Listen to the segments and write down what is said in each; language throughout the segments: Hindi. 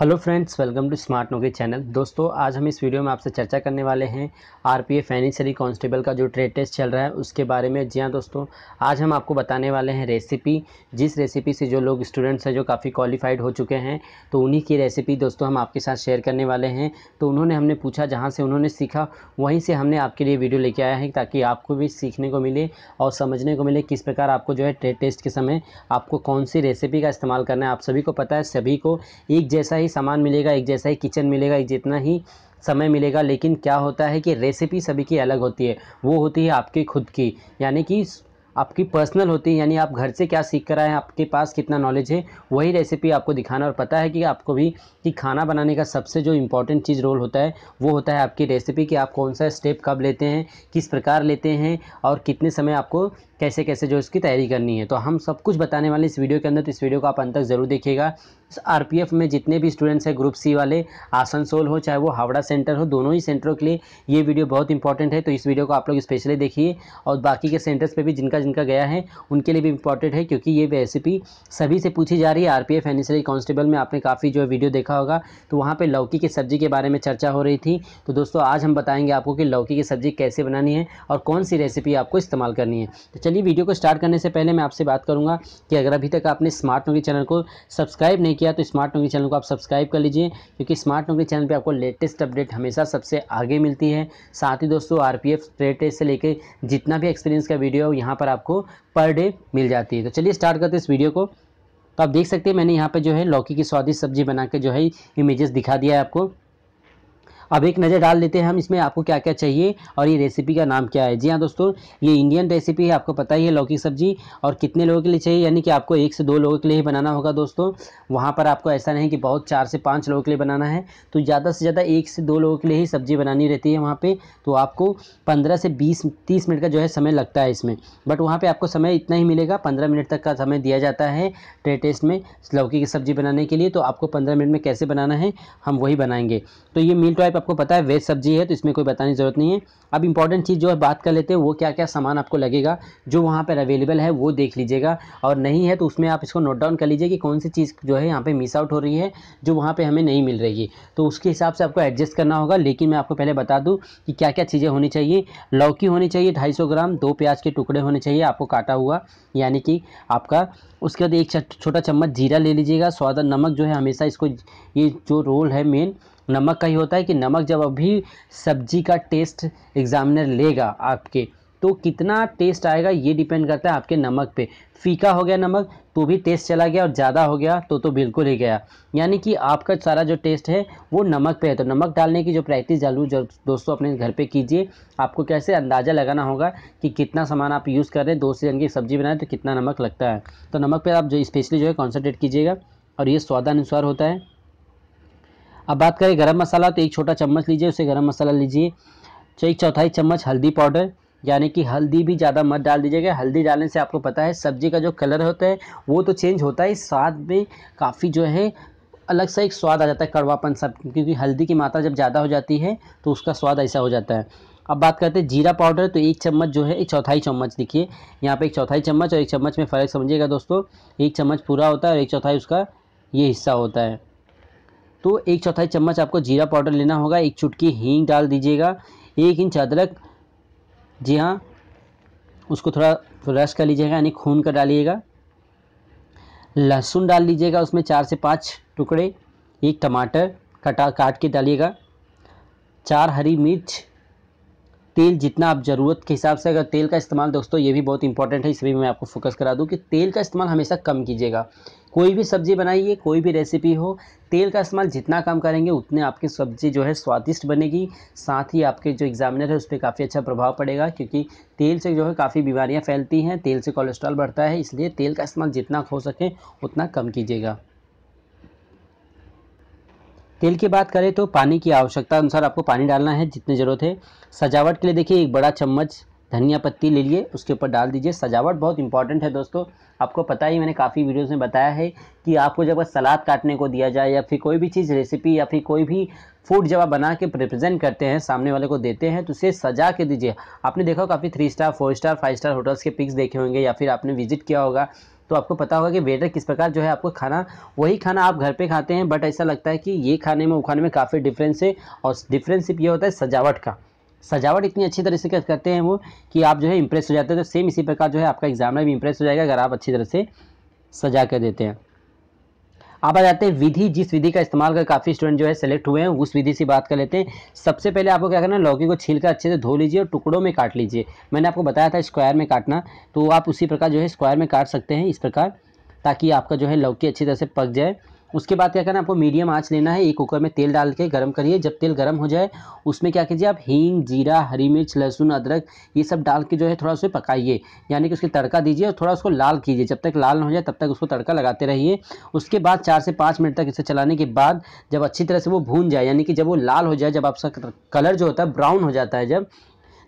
hello friends welcome to smart नोके चैनल दोस्तों आज हम इस वीडियो में आपसे चर्चा करने वाले हैं आरपीएफ एनिसरी कांस्टेबल का जो ट्रेड टेस्ट चल रहा है उसके बारे में जी हाँ दोस्तों आज हम आपको बताने वाले हैं रेसिपी जिस रेसिपी से जो लोग स्टूडेंट्स हैं जो काफ़ी क्वालिफाइड हो चुके हैं तो उन्हीं की रेसिपी दोस्तों हम आपके साथ शेयर करने वाले हैं तो उन्होंने हमने पूछा जहाँ से उन्होंने सीखा वहीं से हमने आपके लिए वीडियो लेके आया है ताकि आपको भी सीखने को मिले और समझने को मिले किस प्रकार आपको जो है ट्रेड टेस्ट के समय आपको कौन सी रेसिपी का इस्तेमाल करना है आप सभी को पता है सभी को एक जैसा ही सामान मिलेगा एक जैसा ही किचन मिलेगा एक जितना ही समय मिलेगा लेकिन क्या होता है कि रेसिपी सभी की अलग होती है वो होती है आपकी खुद की यानी कि आपकी पर्सनल होती है यानी आप घर से क्या सीख कर आए हैं आपके पास कितना नॉलेज है वही रेसिपी आपको दिखाना और पता है कि आपको भी कि खाना बनाने का सबसे जो इम्पोर्टेंट चीज़ रोल होता है वो होता है आपकी रेसिपी कि आप कौन सा स्टेप कब लेते हैं किस प्रकार लेते हैं और कितने समय आपको कैसे कैसे जो इसकी तैयारी करनी है तो हम सब कुछ बताने वाले इस वीडियो के अंदर तो इस वीडियो को आप अंत तक ज़रूर देखिएगा आर पी एफ में जितने भी स्टूडेंट्स हैं ग्रुप सी वाले आसनसोल हो चाहे वो हावड़ा सेंटर हो दोनों ही सेंटरों के लिए ये वीडियो बहुत इंपॉर्टेंट है तो इस वीडियो को आप लोग स्पेशली देखिए और बाकी के सेंटर्स पर भी जिनका जिनका गया है उनके लिए भी इंपॉर्टेंट है क्योंकि ये रेसिपी सभी से पूछी जा रही है आर पी एफ कांस्टेबल में आपने काफ़ी जो वीडियो देखा होगा तो वहाँ पर लौकी की सब्ज़ी के बारे में चर्चा हो रही थी तो दोस्तों आज हम बताएंगे आपको कि लौकी की सब्ज़ी कैसे बनानी है और कौन सी रेसिपी आपको इस्तेमाल करनी है तो चलिए चलिए वीडियो को स्टार्ट करने से पहले मैं आपसे बात करूंगा कि अगर अभी तक आपने स्मार्ट नौकरी चैनल को सब्सक्राइब नहीं किया तो स्मार्ट नौकरी चैनल को आप सब्सक्राइब कर लीजिए क्योंकि स्मार्ट नौकरी चैनल पर आपको लेटेस्ट अपडेट हमेशा सबसे आगे मिलती है साथ ही दोस्तों आर पी टेस्ट से लेकर जितना भी एक्सपीरियंस का वीडियो है यहाँ पर आपको पर डे मिल जाती है तो चलिए स्टार्ट करते हैं इस वीडियो को तो आप देख सकते हैं मैंने यहाँ पे जो है लौकी की स्वादिष्ट सब्जी बना के जो है इमेजेस दिखा दिया है आपको अब एक नज़र डाल लेते हैं हम इसमें आपको क्या क्या चाहिए और ये रेसिपी का नाम क्या है जी हाँ दोस्तों ये इंडियन रेसिपी है आपको पता ही है लौकी सब्जी और कितने लोगों के लिए चाहिए यानी कि आपको एक से दो लोगों के लिए ही बनाना होगा दोस्तों वहाँ पर आपको ऐसा नहीं कि बहुत चार से पाँच लोगों के लिए बनाना है तो ज़्यादा से ज़्यादा एक से दो लोगों के लिए ही सब्ज़ी बनानी रहती है वहाँ पर तो आपको पंद्रह से बीस तीस मिनट का जो है समय लगता है इसमें बट वहाँ पर आपको समय इतना ही मिलेगा पंद्रह मिनट तक का समय दिया जाता है ट्रे टेस्ट में लौकी की सब्ज़ी बनाने के लिए तो आपको पंद्रह मिनट में कैसे बनाना है हम वही बनाएंगे तो ये मील टॉय टाइप आपको पता है वेज सब्जी है तो इसमें कोई बताने की ज़रूरत नहीं है अब इंपॉर्टेंट चीज़ जो है बात कर लेते हैं वो क्या क्या सामान आपको लगेगा जो वहाँ पर अवेलेबल है वो देख लीजिएगा और नहीं है तो उसमें आप इसको नोट डाउन कर लीजिए कि कौन सी चीज़ जो है यहाँ पर मिस आउट हो रही है जो वहाँ पर हमें नहीं मिल रही है तो उसके हिसाब से आपको एडजस्ट करना होगा लेकिन मैं आपको पहले बता दूँ कि क्या क्या चीज़ें होनी चाहिए लौकी होनी चाहिए ढाई ग्राम दो प्याज के टुकड़े होने चाहिए आपको काटा हुआ यानी कि आपका उसके बाद एक छोटा चम्मच जीरा ले लीजिएगा स्वाद नमक जो है हमेशा इसको ये जो रोल है मेन नमक का ही होता है कि नमक जब अभी सब्जी का टेस्ट एग्जामिनर लेगा आपके तो कितना टेस्ट आएगा ये डिपेंड करता है आपके नमक पे फीका हो गया नमक तो भी टेस्ट चला गया और ज़्यादा हो गया तो तो बिल्कुल ही गया यानी कि आपका सारा जो टेस्ट है वो नमक पे है तो नमक डालने की जो प्रैक्टिस जरूर जो दोस्तों अपने घर पे कीजिए आपको कैसे अंदाज़ा लगाना होगा कि कितना सामान आप यूज़ कर रहे हैं दो सीजन की सब्ज़ी बनाए तो कितना नमक लगता है तो नमक पर आप जो स्पेशली जो है कॉन्सेंट्रेट कीजिएगा और ये स्वादानुसार होता है अब बात करें गरम मसाला तो एक छोटा चम्मच लीजिए उसे गरम मसाला लीजिए तो एक चौथाई चम्मच हल्दी पाउडर यानी कि हल्दी भी ज़्यादा मत डाल दीजिएगा हल्दी डालने से आपको पता है सब्जी का जो कलर होता है वो तो चेंज होता है स्वाद में काफ़ी जो है अलग सा एक स्वाद आ जाता है कड़वापन सब क्योंकि हल्दी की मात्रा जब ज़्यादा हो जाती है तो उसका स्वाद ऐसा हो जाता है अब बात करते हैं जीरा पाउडर तो एक चम्मच जो है एक चौथाई चम्मच देखिए यहाँ पे एक चौथाई चम्मच और एक चम्मच में फ़र्क समझिएगा दोस्तों एक चम्मच पूरा होता है और एक चौथाई उसका ये हिस्सा होता है तो एक चौथाई चम्मच आपको जीरा पाउडर लेना होगा एक चुटकी हींग डाल दीजिएगा एक इंच अदरक जी हाँ उसको थोड़ा रस कर लीजिएगा यानी खून कर डालिएगा लहसुन डाल लीजिएगा उसमें चार से पाँच टुकड़े एक टमाटर कटा काट के डालिएगा चार हरी मिर्च तेल जितना आप ज़रूरत के हिसाब से अगर तेल का इस्तेमाल दोस्तों ये भी बहुत इंपॉर्टेंट है इसलिए मैं आपको फोकस करा दूँ कि तेल का इस्तेमाल हमेशा कम कीजिएगा कोई भी सब्ज़ी बनाइए कोई भी रेसिपी हो तेल का इस्तेमाल जितना कम करेंगे उतने आपकी सब्ज़ी जो है स्वादिष्ट बनेगी साथ ही आपके जो एग्जामिनर है उस पर काफ़ी अच्छा प्रभाव पड़ेगा क्योंकि तेल से जो है काफ़ी बीमारियाँ फैलती हैं तेल से कोलेस्ट्रॉल बढ़ता है इसलिए तेल का इस्तेमाल जितना हो सके उतना कम कीजिएगा तेल की बात करें तो पानी की आवश्यकता अनुसार आपको पानी डालना है जितनी ज़रूरत है सजावट के लिए देखिए एक बड़ा चम्मच धनिया पत्ती ले लिए उसके ऊपर डाल दीजिए सजावट बहुत इंपॉर्टेंट है दोस्तों आपको पता ही मैंने काफ़ी वीडियोस में बताया है कि आपको जब सलाद काटने को दिया जाए या फिर कोई भी चीज़ रेसिपी या फिर कोई भी फूड जब आप बना के रिप्रेजेंट करते हैं सामने वाले को देते हैं तो उसे सजा के दीजिए आपने देखा काफ़ी three star four star five star hotels के पिक्स देखे होंगे या फिर आपने विजिट किया होगा तो आपको पता होगा कि वेटर किस प्रकार जो है आपको खाना वही खाना आप घर पे खाते हैं बट ऐसा लगता है कि ये खाने में वो खाने में काफ़ी डिफरेंस है और डिफरेंस सिर्फ ये होता है सजावट का सजावट इतनी अच्छी तरह से करते हैं वो कि आप जो है इम्प्रेस हो जाते हैं तो सेम इसी प्रकार जो है आपका एग्जामिनर भी इंप्रेस हो जाएगा अगर आप अच्छी तरह से सजा कर देते हैं आप आ जाते हैं विधि जिस विधि का इस्तेमाल कर काफ़ी स्टूडेंट जो है सेलेक्ट हुए हैं उस विधि से बात कर लेते हैं सबसे पहले आपको क्या करना है लौकी को छील कर अच्छे से धो लीजिए और टुकड़ों में काट लीजिए मैंने आपको बताया था स्क्वायर में काटना तो आप उसी प्रकार जो है स्क्वायर में काट सकते हैं इस प्रकार ताकि आपका जो है लौकी अच्छी तरह से पक जाए उसके बाद क्या करना आपको मीडियम आँच लेना है एक कुकर में तेल डाल के गर्म करिए जब तेल गर्म हो जाए उसमें क्या कीजिए आप हींग जीरा हरी मिर्च लहसुन अदरक ये सब डाल के जो है थोड़ा उसे पकाइए यानी कि उसके तड़का दीजिए और थोड़ा उसको लाल कीजिए जब तक लाल ना हो जाए तब तक उसको तड़का लगाते रहिए उसके बाद चार से पाँच मिनट तक इसे चलाने के बाद जब अच्छी तरह से वो भून जाए यानी कि जब वो लाल हो जाए जब आपका कलर जो होता है ब्राउन हो जाता है जब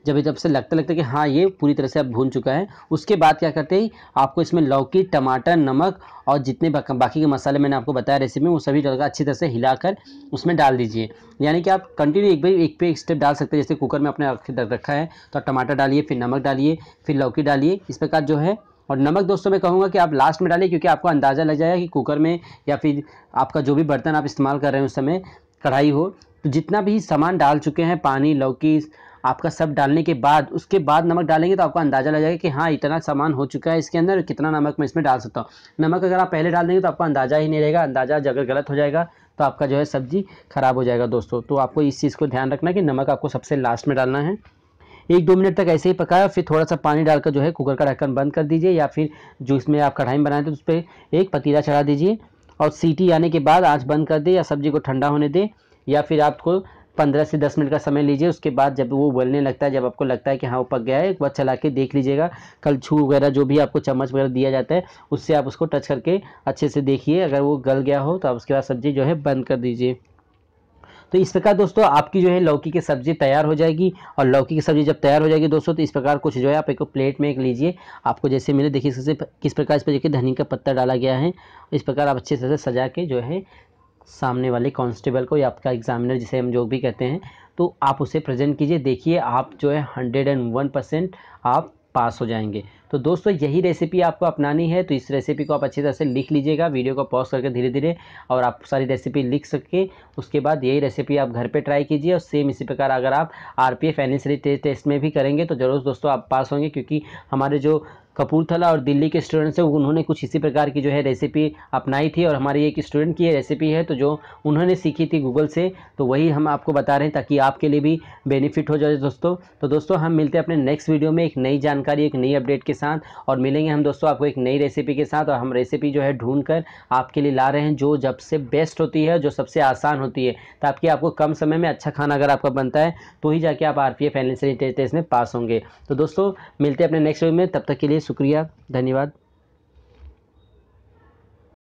जब जब से लगता लगता है कि हाँ ये पूरी तरह से अब भून चुका है उसके बाद क्या करते हैं आपको इसमें लौकी टमाटर नमक और जितने बाकी के मसाले मैंने आपको बताया रेसिपी में वो सभी जगह अच्छी तरह से हिलाकर उसमें डाल दीजिए यानी कि आप कंटिन्यू एक बार एक पे एक स्टेप डाल सकते हैं जैसे कुकर में अपने रखा है तो टमाटर डालिए फिर नमक डालिए फिर लौकी डालिए इस प्रकार जो है और नमक दोस्तों मैं कहूँगा कि आप लास्ट में डालिए क्योंकि आपको अंदाज़ा लग जाएगा कि कुकर में या फिर आपका जो भी बर्तन आप इस्तेमाल कर रहे हैं उस समय कढ़ाई हो तो जितना भी सामान डाल चुके हैं पानी लौकी आपका सब डालने के बाद उसके बाद नमक डालेंगे तो आपको अंदाज़ा लग जाएगा कि हाँ इतना सामान हो चुका है इसके अंदर कितना नमक मैं इसमें डाल सकता हूँ नमक अगर आप पहले डाल देंगे तो आपको अंदाज़ा ही नहीं रहेगा अंदाज़ा अगर गलत हो जाएगा तो आपका जो है सब्ज़ी ख़राब हो जाएगा दोस्तों तो आपको इस चीज़ को ध्यान रखना कि नमक आपको सबसे लास्ट में डालना है एक दो मिनट तक ऐसे ही पकाया फिर थोड़ा सा पानी डालकर जो है कुकर का ढक्कन बंद कर दीजिए या फिर जो इसमें आप कढ़ाई में बनाए थे उस पर एक पतीला चढ़ा दीजिए और सीटी आने के बाद आँच बंद कर दे या सब्ज़ी को ठंडा होने दे या फिर आपको पंद्रह से दस मिनट का समय लीजिए उसके बाद जब वो उबलने लगता है जब आपको लगता है कि हाँ वो पक गया है एक बार चला के देख लीजिएगा कल छू वगैरह जो भी आपको चम्मच वगैरह दिया जाता है उससे आप उसको टच करके अच्छे से देखिए अगर वो गल गया हो तो आप उसके बाद सब्ज़ी जो है बंद कर दीजिए तो इस प्रकार दोस्तों आपकी जो है लौकी की सब्ज़ी तैयार हो जाएगी और लौकी की सब्ज़ी जब तैयार हो जाएगी दोस्तों तो इस प्रकार कुछ जो है आप एक प्लेट में एक लीजिए आपको जैसे मिले देखिए किस प्रकार इस पर देखिए धनी का पत्ता डाला गया है इस प्रकार आप अच्छे से सजा के जो है सामने वाले कांस्टेबल को या आपका एग्जामिनर जिसे हम जो भी कहते हैं तो आप उसे प्रेजेंट कीजिए देखिए आप जो है हंड्रेड एंड वन परसेंट आप पास हो जाएंगे तो दोस्तों यही रेसिपी आपको अपनानी है तो इस रेसिपी को आप अच्छी तरह से लिख लीजिएगा वीडियो को पॉज करके धीरे धीरे और आप सारी रेसिपी लिख सके उसके बाद यही रेसिपी आप घर पे ट्राई कीजिए और सेम इसी प्रकार अगर आप आर पी एफ टेस्ट में भी करेंगे तो ज़रूर दोस्तों आप पास होंगे क्योंकि हमारे जो कपूरथला और दिल्ली के स्टूडेंट्स हैं उन्होंने कुछ इसी प्रकार की जो है रेसिपी अपनाई थी और हमारी एक स्टूडेंट की रेसिपी है तो जो उन्होंने सीखी थी गूगल से तो वही हम आपको बता रहे हैं ताकि आपके लिए भी बेनिफिट हो जाए दोस्तों तो दोस्तों हम मिलते हैं अपने नेक्स्ट वीडियो में एक नई जानकारी एक नई अपडेट के साथ और मिलेंगे हम दोस्तों आपको एक नई रेसिपी के साथ और हम रेसिपी जो है ढूंढ कर आपके लिए ला रहे हैं जो जब से बेस्ट होती है जो सबसे आसान होती है ताकि आपको कम समय में अच्छा खाना अगर आपका बनता है तो ही जाके आप आर पी एफ फाइनेंशियल में पास होंगे तो दोस्तों मिलते हैं अपने नेक्स्ट वीडियो में तब तक के लिए शुक्रिया धन्यवाद